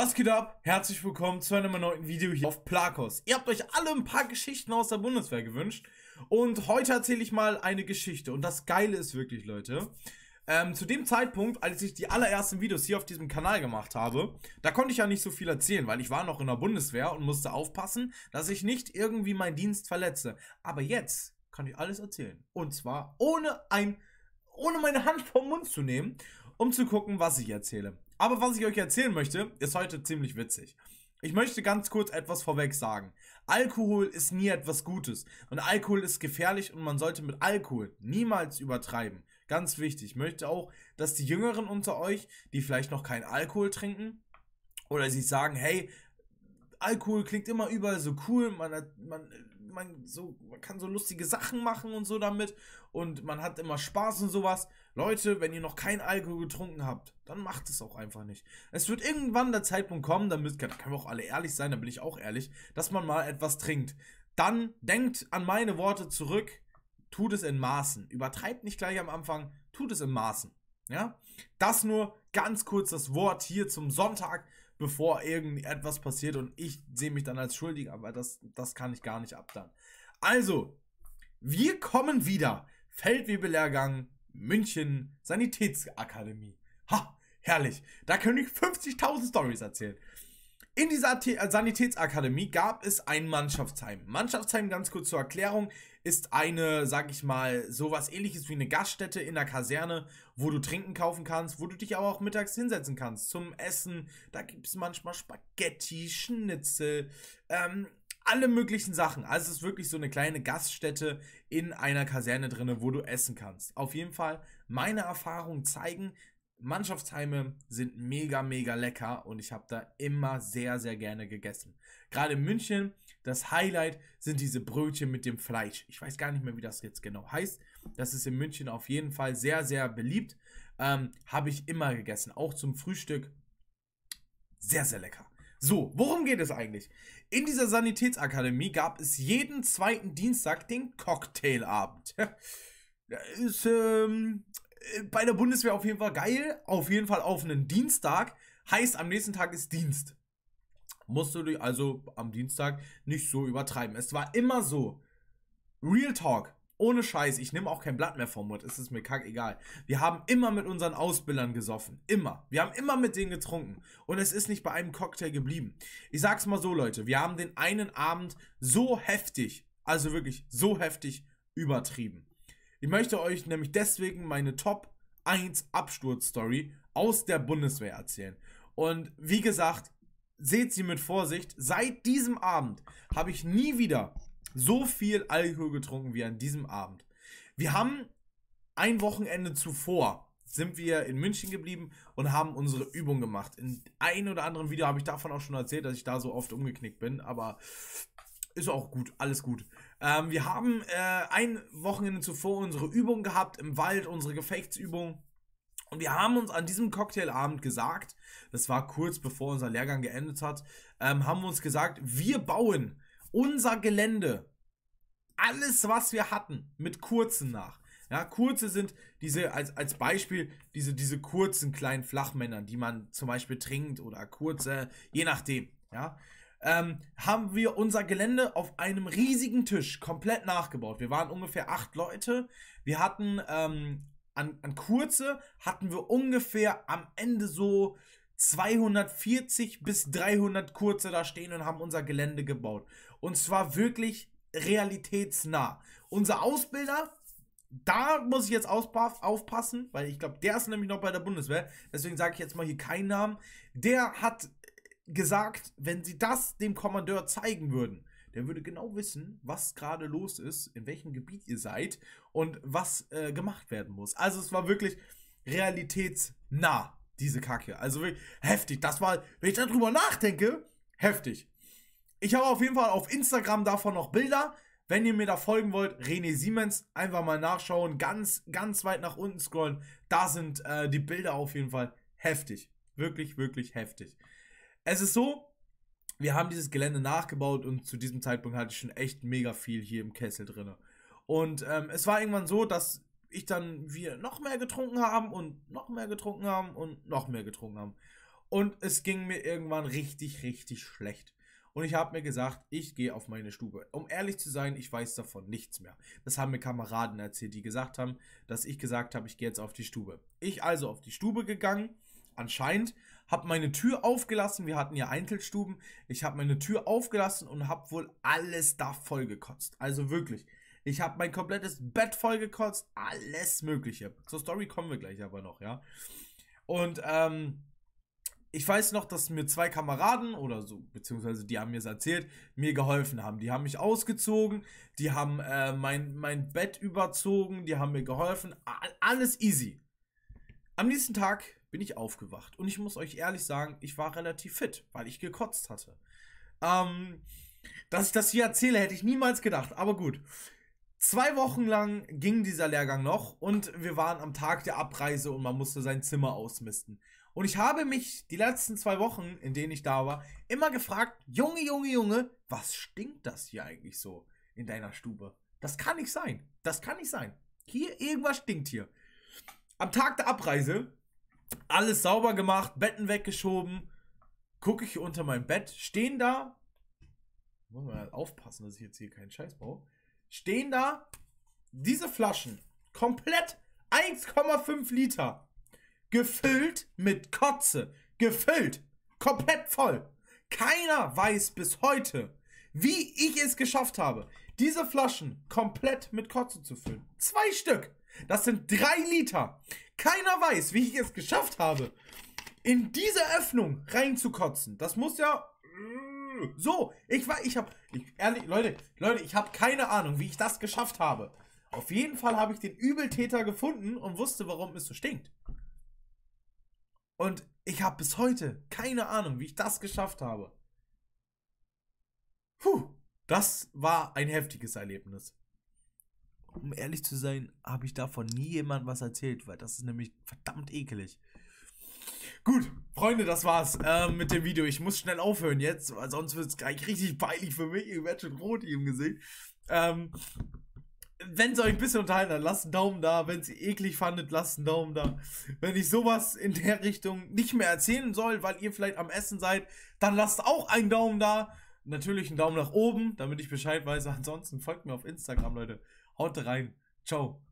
Was geht ab? Herzlich willkommen zu einem neuen Video hier auf Plakos. Ihr habt euch alle ein paar Geschichten aus der Bundeswehr gewünscht und heute erzähle ich mal eine Geschichte und das Geile ist wirklich, Leute, ähm, zu dem Zeitpunkt, als ich die allerersten Videos hier auf diesem Kanal gemacht habe, da konnte ich ja nicht so viel erzählen, weil ich war noch in der Bundeswehr und musste aufpassen, dass ich nicht irgendwie meinen Dienst verletze. Aber jetzt kann ich alles erzählen und zwar ohne ein ohne meine Hand vom Mund zu nehmen, um zu gucken, was ich erzähle. Aber was ich euch erzählen möchte, ist heute ziemlich witzig. Ich möchte ganz kurz etwas vorweg sagen. Alkohol ist nie etwas Gutes und Alkohol ist gefährlich und man sollte mit Alkohol niemals übertreiben. Ganz wichtig. Ich möchte auch, dass die Jüngeren unter euch, die vielleicht noch keinen Alkohol trinken oder sie sagen, hey, Alkohol klingt immer überall so cool, man, hat, man, man, so, man kann so lustige Sachen machen und so damit und man hat immer Spaß und sowas. Leute, wenn ihr noch kein Alkohol getrunken habt, dann macht es auch einfach nicht. Es wird irgendwann der Zeitpunkt kommen, da können wir auch alle ehrlich sein, da bin ich auch ehrlich, dass man mal etwas trinkt. Dann denkt an meine Worte zurück, tut es in Maßen. Übertreibt nicht gleich am Anfang, tut es in Maßen. Ja? Das nur ganz kurz das Wort hier zum Sonntag, bevor irgendetwas passiert und ich sehe mich dann als schuldig, aber das, das kann ich gar nicht abdan. Also, wir kommen wieder. Feldwebel-Lehrgang München Sanitätsakademie. Ha, herrlich. Da können ich 50.000 Stories erzählen. In dieser äh, Sanitätsakademie gab es ein Mannschaftsheim. Mannschaftsheim, ganz kurz zur Erklärung, ist eine, sag ich mal, sowas ähnliches wie eine Gaststätte in der Kaserne, wo du Trinken kaufen kannst, wo du dich aber auch mittags hinsetzen kannst zum Essen. Da gibt es manchmal Spaghetti, Schnitzel, ähm, alle möglichen Sachen. Also es ist wirklich so eine kleine Gaststätte in einer Kaserne drin, wo du essen kannst. Auf jeden Fall, meine Erfahrungen zeigen, Mannschaftsheime sind mega, mega lecker und ich habe da immer sehr, sehr gerne gegessen. Gerade in München, das Highlight sind diese Brötchen mit dem Fleisch. Ich weiß gar nicht mehr, wie das jetzt genau heißt. Das ist in München auf jeden Fall sehr, sehr beliebt. Ähm, habe ich immer gegessen, auch zum Frühstück. Sehr, sehr lecker. So, worum geht es eigentlich? In dieser Sanitätsakademie gab es jeden zweiten Dienstag den Cocktailabend. Ist ähm, äh, bei der Bundeswehr auf jeden Fall geil. Auf jeden Fall auf einen Dienstag. Heißt, am nächsten Tag ist Dienst. Musst du dich also am Dienstag nicht so übertreiben. Es war immer so. Real Talk ohne Scheiß, ich nehme auch kein Blatt mehr vom Mund, es ist mir egal. Wir haben immer mit unseren Ausbildern gesoffen. Immer. Wir haben immer mit denen getrunken. Und es ist nicht bei einem Cocktail geblieben. Ich sag's mal so, Leute, wir haben den einen Abend so heftig, also wirklich so heftig übertrieben. Ich möchte euch nämlich deswegen meine Top 1 Absturzstory aus der Bundeswehr erzählen. Und wie gesagt, seht sie mit Vorsicht, seit diesem Abend habe ich nie wieder so viel Alkohol getrunken wie an diesem Abend. Wir haben ein Wochenende zuvor sind wir in München geblieben und haben unsere Übung gemacht. In ein oder anderen Video habe ich davon auch schon erzählt, dass ich da so oft umgeknickt bin, aber ist auch gut, alles gut. Ähm, wir haben äh, ein Wochenende zuvor unsere Übung gehabt im Wald, unsere Gefechtsübung. Und wir haben uns an diesem Cocktailabend gesagt, das war kurz bevor unser Lehrgang geendet hat, ähm, haben wir uns gesagt, wir bauen unser Gelände, alles, was wir hatten, mit kurzen nach. Ja, kurze sind diese, als, als Beispiel, diese, diese kurzen kleinen Flachmänner, die man zum Beispiel trinkt oder kurze, je nachdem, ja. Ähm, haben wir unser Gelände auf einem riesigen Tisch komplett nachgebaut. Wir waren ungefähr acht Leute. Wir hatten ähm, an, an kurze hatten wir ungefähr am Ende so 240 bis 300 kurze da stehen und haben unser Gelände gebaut. Und zwar wirklich realitätsnah. Unser Ausbilder, da muss ich jetzt aufpassen, weil ich glaube, der ist nämlich noch bei der Bundeswehr. Deswegen sage ich jetzt mal hier keinen Namen. Der hat gesagt, wenn sie das dem Kommandeur zeigen würden, der würde genau wissen, was gerade los ist, in welchem Gebiet ihr seid und was äh, gemacht werden muss. Also es war wirklich realitätsnah, diese Kacke. Also wirklich heftig. Das war, wenn ich darüber nachdenke, heftig. Ich habe auf jeden Fall auf Instagram davon noch Bilder. Wenn ihr mir da folgen wollt, René Siemens, einfach mal nachschauen, ganz, ganz weit nach unten scrollen. Da sind äh, die Bilder auf jeden Fall heftig. Wirklich, wirklich heftig. Es ist so, wir haben dieses Gelände nachgebaut und zu diesem Zeitpunkt hatte ich schon echt mega viel hier im Kessel drin. Und ähm, es war irgendwann so, dass ich dann wir noch mehr getrunken haben und noch mehr getrunken haben und noch mehr getrunken haben. Und es ging mir irgendwann richtig, richtig schlecht. Und ich habe mir gesagt, ich gehe auf meine Stube. Um ehrlich zu sein, ich weiß davon nichts mehr. Das haben mir Kameraden erzählt, die gesagt haben, dass ich gesagt habe, ich gehe jetzt auf die Stube. Ich also auf die Stube gegangen, anscheinend, habe meine Tür aufgelassen. Wir hatten ja Einzelstuben. Ich habe meine Tür aufgelassen und habe wohl alles da vollgekotzt. Also wirklich. Ich habe mein komplettes Bett vollgekotzt. Alles Mögliche. Zur Story kommen wir gleich aber noch, ja. Und ähm, ich weiß noch, dass mir zwei Kameraden oder so, beziehungsweise die haben mir es erzählt, mir geholfen haben. Die haben mich ausgezogen, die haben äh, mein, mein Bett überzogen, die haben mir geholfen. Alles easy. Am nächsten Tag bin ich aufgewacht und ich muss euch ehrlich sagen, ich war relativ fit, weil ich gekotzt hatte. Ähm, dass ich das hier erzähle, hätte ich niemals gedacht, aber gut. Zwei Wochen lang ging dieser Lehrgang noch und wir waren am Tag der Abreise und man musste sein Zimmer ausmisten. Und ich habe mich die letzten zwei Wochen, in denen ich da war, immer gefragt, Junge, Junge, Junge, was stinkt das hier eigentlich so in deiner Stube? Das kann nicht sein. Das kann nicht sein. Hier, irgendwas stinkt hier. Am Tag der Abreise, alles sauber gemacht, Betten weggeschoben, gucke ich unter mein Bett, stehen da, muss man halt aufpassen, dass ich jetzt hier keinen Scheiß baue, stehen da diese Flaschen, komplett 1,5 Liter Gefüllt mit Kotze. Gefüllt. Komplett voll. Keiner weiß bis heute, wie ich es geschafft habe, diese Flaschen komplett mit Kotze zu füllen. Zwei Stück. Das sind drei Liter. Keiner weiß, wie ich es geschafft habe, in diese Öffnung reinzukotzen. Das muss ja so. Ich war, ich habe, ehrlich, Leute, Leute, ich habe keine Ahnung, wie ich das geschafft habe. Auf jeden Fall habe ich den Übeltäter gefunden und wusste, warum es so stinkt. Und ich habe bis heute keine Ahnung, wie ich das geschafft habe. Puh, das war ein heftiges Erlebnis. Um ehrlich zu sein, habe ich davon nie jemand was erzählt, weil das ist nämlich verdammt ekelig. Gut, Freunde, das war's äh, mit dem Video. Ich muss schnell aufhören jetzt, weil sonst wird es gleich richtig peinlich für mich. Ich werde schon rot im Gesicht. Ähm, wenn es euch ein bisschen unterhalten hat, lasst einen Daumen da. Wenn es eklig fandet, lasst einen Daumen da. Wenn ich sowas in der Richtung nicht mehr erzählen soll, weil ihr vielleicht am Essen seid, dann lasst auch einen Daumen da. Natürlich einen Daumen nach oben, damit ich Bescheid weiß. Ansonsten folgt mir auf Instagram, Leute. Haut rein. Ciao.